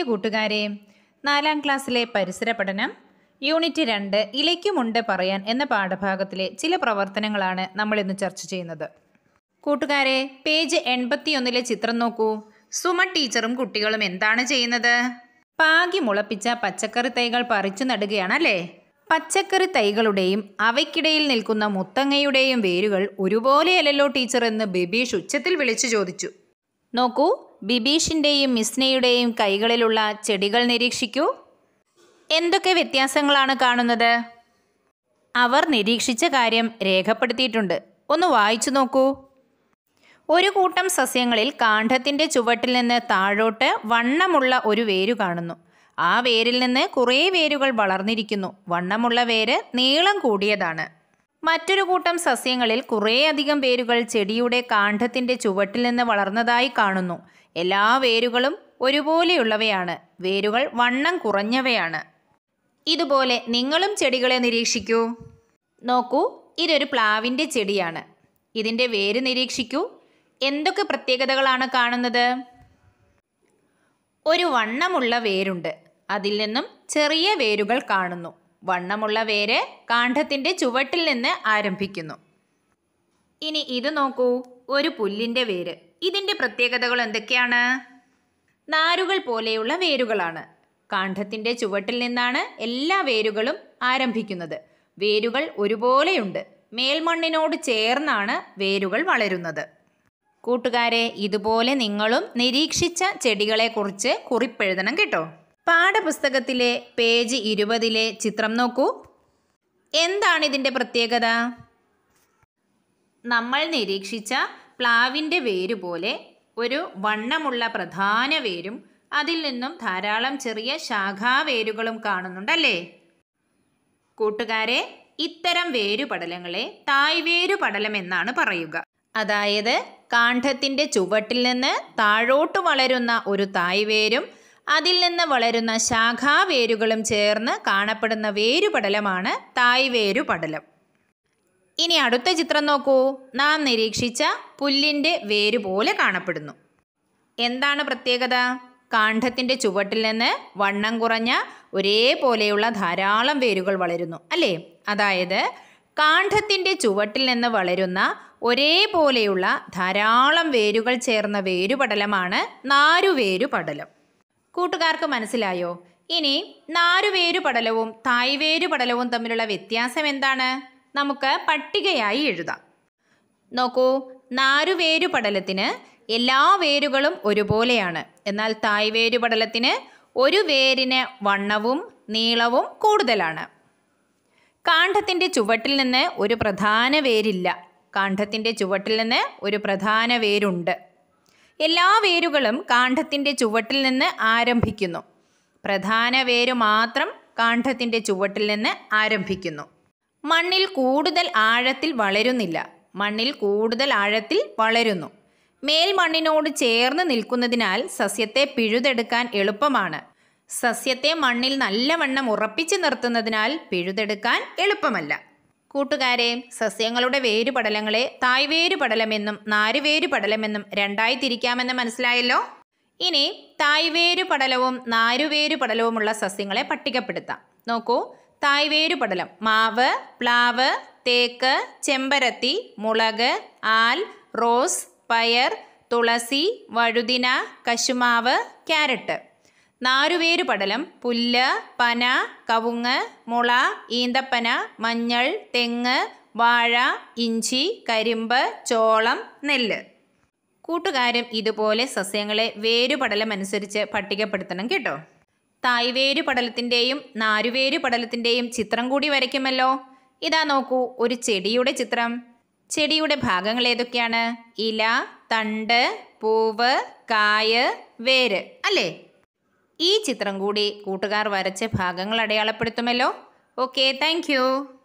പ്രിയ കൂട്ടുകാരെ നാലാം ക്ലാസ്സിലെ പരിസര പഠനം യൂണിറ്റ് രണ്ട് ഇലയ്ക്കുമുണ്ട് പറയാൻ എന്ന പാഠഭാഗത്തിലെ ചില പ്രവർത്തനങ്ങളാണ് നമ്മൾ ഇന്ന് ചർച്ച ചെയ്യുന്നത് കൂട്ടുകാരെ പേജ് എൺപത്തിയൊന്നിലെ ചിത്രം നോക്കൂ സുമ ടീച്ചറും കുട്ടികളും എന്താണ് ചെയ്യുന്നത് പാകി മുളപ്പിച്ച പച്ചക്കറി തൈകൾ പറിച്ചു നടുകയാണ് അല്ലേ പച്ചക്കറി തൈകളുടെയും അവയ്ക്കിടയിൽ നിൽക്കുന്ന മുത്തങ്ങയുടെയും വേരുകൾ ഒരുപോലെയല്ലല്ലോ ടീച്ചർ എന്ന് ബിബീഷ് ഉച്ചത്തിൽ വിളിച്ചു ചോദിച്ചു നോക്കൂ ബിബീഷിൻ്റെയും മിസ്നയുടെയും കൈകളിലുള്ള ചെടികൾ നിരീക്ഷിക്കൂ എന്തൊക്കെ വ്യത്യാസങ്ങളാണ് കാണുന്നത് അവർ നിരീക്ഷിച്ച കാര്യം രേഖപ്പെടുത്തിയിട്ടുണ്ട് ഒന്ന് വായിച്ചു നോക്കൂ ഒരു കൂട്ടം സസ്യങ്ങളിൽ കാണ്ഡത്തിൻ്റെ ചുവട്ടിൽ നിന്ന് താഴോട്ട് വണ്ണമുള്ള ഒരു വേരു കാണുന്നു ആ വേരിൽ നിന്ന് കുറേ വേരുകൾ വളർന്നിരിക്കുന്നു വണ്ണമുള്ള വേര് നീളം കൂടിയതാണ് മറ്റൊരു കൂട്ടം സസ്യങ്ങളിൽ കുറേയധികം വേരുകൾ ചെടിയുടെ കാണ്ഡത്തിൻ്റെ ചുവട്ടിൽ നിന്ന് വളർന്നതായി കാണുന്നു എല്ലാ വേരുകളും ഒരുപോലെയുള്ളവയാണ് വേരുകൾ വണ്ണം കുറഞ്ഞവയാണ് ഇതുപോലെ നിങ്ങളും ചെടികളെ നിരീക്ഷിക്കൂ നോക്കൂ ഇതൊരു പ്ലാവിൻ്റെ ചെടിയാണ് ഇതിൻ്റെ വേര് നിരീക്ഷിക്കൂ എന്തൊക്കെ പ്രത്യേകതകളാണ് കാണുന്നത് ഒരു വണ്ണമുള്ള വേരുണ്ട് അതിൽ നിന്നും ചെറിയ വേരുകൾ കാണുന്നു വണ്ണമുള്ള വേര് കാണ്ഡത്തിൻ്റെ ചുവട്ടിൽ നിന്ന് ആരംഭിക്കുന്നു ഇനി ഇത് നോക്കൂ ഒരു പുല്ലിൻ്റെ വേര് ഇതിൻ്റെ പ്രത്യേകതകൾ എന്തൊക്കെയാണ് നാരുകൾ പോലെയുള്ള വേരുകളാണ് കാണ്ഡത്തിൻ്റെ ചുവട്ടിൽ നിന്നാണ് എല്ലാ വേരുകളും ആരംഭിക്കുന്നത് വേരുകൾ ഒരുപോലെയുണ്ട് മേൽമണ്ണിനോട് ചേർന്നാണ് വേരുകൾ വളരുന്നത് കൂട്ടുകാരെ ഇതുപോലെ നിങ്ങളും നിരീക്ഷിച്ച ചെടികളെക്കുറിച്ച് കുറിപ്പെഴുതണം കേട്ടോ പാഠപുസ്തകത്തിലെ പേജ് ഇരുപതിലെ ചിത്രം നോക്കൂ എന്താണ് ഇതിൻ്റെ പ്രത്യേകത നമ്മൾ നിരീക്ഷിച്ച പ്ലാവിൻ്റെ വേര് പോലെ ഒരു വണ്ണമുള്ള പ്രധാന വേരും അതിൽ നിന്നും ധാരാളം ചെറിയ ശാഖാവേരുകളും കാണുന്നുണ്ടല്ലേ കൂട്ടുകാരെ ഇത്തരം വേരുപടലങ്ങളെ തായ്വേരുപടലം എന്നാണ് പറയുക അതായത് കാണ്ഡത്തിൻ്റെ ചുവട്ടിൽ നിന്ന് താഴോട്ട് വളരുന്ന ഒരു തായ്വേരും അതിൽ നിന്ന് വളരുന്ന ശാഖാവേരുകളും ചേർന്ന് കാണപ്പെടുന്ന വേരുപടലമാണ് തായ്വേരുപടലം ഇനി അടുത്ത ചിത്രം നോക്കൂ നാം നിരീക്ഷിച്ച പുല്ലിൻ്റെ വേര് പോലെ കാണപ്പെടുന്നു എന്താണ് പ്രത്യേകത കാണ്ഡത്തിൻ്റെ ചുവട്ടിൽ നിന്ന് വണ്ണം കുറഞ്ഞ ഒരേപോലെയുള്ള ധാരാളം വേരുകൾ വളരുന്നു അല്ലേ അതായത് കാണ്ഡത്തിൻ്റെ ചുവട്ടിൽ നിന്ന് വളരുന്ന ഒരേപോലെയുള്ള ധാരാളം വേരുകൾ ചേർന്ന വേരുപടലമാണ് നാരുവേരു പടലം കൂട്ടുകാർക്ക് മനസ്സിലായോ ഇനി നാരുവേരു പടലവും തായ്വേരു പടലവും തമ്മിലുള്ള വ്യത്യാസം എന്താണ് നമുക്ക് പട്ടികയായി എഴുതാം നോക്കൂ നാരുവേരുപടലത്തിന് എല്ലാ വേരുകളും ഒരുപോലെയാണ് എന്നാൽ തായ് വേരുപടലത്തിന് ഒരു വേരിന് വണ്ണവും നീളവും കൂടുതലാണ് കാണ്ഡത്തിൻ്റെ ചുവട്ടിൽ നിന്ന് ഒരു പ്രധാന വേരില്ല കാണ്ഡത്തിൻ്റെ ചുവട്ടിൽ നിന്ന് ഒരു പ്രധാന വേരുണ്ട് എല്ലാ വേരുകളും കാണ്ഡത്തിൻ്റെ ചുവട്ടിൽ നിന്ന് ആരംഭിക്കുന്നു പ്രധാന വേര് മാത്രം കാണ്ഡത്തിൻ്റെ ചുവട്ടിൽ നിന്ന് ആരംഭിക്കുന്നു മണ്ണിൽ കൂടുതൽ ആഴത്തിൽ വളരുന്നില്ല മണ്ണിൽ കൂടുതൽ ആഴത്തിൽ വളരുന്നു മേൽമണ്ണിനോട് ചേർന്ന് നിൽക്കുന്നതിനാൽ സസ്യത്തെ പിഴുതെടുക്കാൻ എളുപ്പമാണ് സസ്യത്തെ മണ്ണിൽ നല്ലവണ്ണം ഉറപ്പിച്ചു നിർത്തുന്നതിനാൽ പിഴുതെടുക്കാൻ എളുപ്പമല്ല കൂട്ടുകാരെ സസ്യങ്ങളുടെ വേരുപടലങ്ങളെ തായ്വേരു പടലമെന്നും നാരുവേരു പടലമെന്നും രണ്ടായി തിരിക്കാമെന്ന് മനസ്സിലായല്ലോ ഇനി തായ്വേരു പടലവും നാരുവേരു പടലവുമുള്ള സസ്യങ്ങളെ പട്ടികപ്പെടുത്താം നോക്കൂ പടലം മാവ് പ്ലാവ് തേക്ക് ചെമ്പരത്തി മുളക് ആൽ റോസ് പയർ തുളസി വഴുതിന കശുമാവ് ക്യാരറ്റ് നാരുവേരുപടലം പുല്ല് പന കവുങ്ങ് മുള ഈന്തപ്പന മഞ്ഞൾ തെങ്ങ് വാഴ ഇഞ്ചി കരിമ്പ് ചോളം നെല്ല് കൂട്ടുകാരും ഇതുപോലെ സസ്യങ്ങളെ വേരുപടലം അനുസരിച്ച് പട്ടികപ്പെടുത്തണം കേട്ടോ തായ്വേരു പടലത്തിൻ്റെയും നാരുവേരു പടലത്തിൻ്റെയും ചിത്രം കൂടി വരയ്ക്കുമല്ലോ ഇതാ നോക്കൂ ഒരു ചെടിയുടെ ചിത്രം ചെടിയുടെ ഭാഗങ്ങൾ ഏതൊക്കെയാണ് ഇല തണ്ട് പൂവ് കായ് വേര് അല്ലേ ഈ ചിത്രം കൂടി കൂട്ടുകാർ വരച്ച ഭാഗങ്ങൾ അടയാളപ്പെടുത്തുമല്ലോ ഓക്കെ താങ്ക്